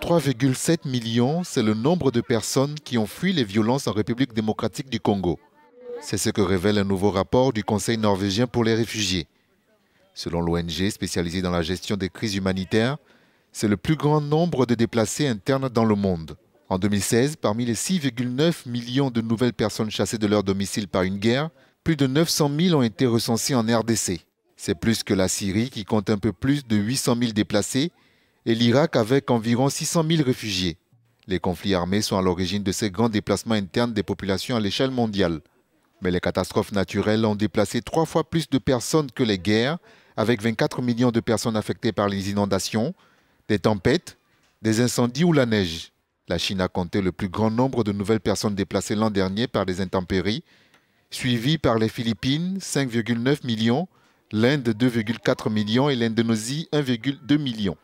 3,7 millions, c'est le nombre de personnes qui ont fui les violences en République démocratique du Congo. C'est ce que révèle un nouveau rapport du Conseil norvégien pour les réfugiés. Selon l'ONG spécialisée dans la gestion des crises humanitaires, c'est le plus grand nombre de déplacés internes dans le monde. En 2016, parmi les 6,9 millions de nouvelles personnes chassées de leur domicile par une guerre, plus de 900 000 ont été recensées en RDC. C'est plus que la Syrie qui compte un peu plus de 800 000 déplacés et l'Irak avec environ 600 000 réfugiés. Les conflits armés sont à l'origine de ces grands déplacements internes des populations à l'échelle mondiale. Mais les catastrophes naturelles ont déplacé trois fois plus de personnes que les guerres, avec 24 millions de personnes affectées par les inondations, des tempêtes, des incendies ou la neige. La Chine a compté le plus grand nombre de nouvelles personnes déplacées l'an dernier par les intempéries, suivies par les Philippines, 5,9 millions, l'Inde, 2,4 millions et l'Indonésie, 1,2 millions.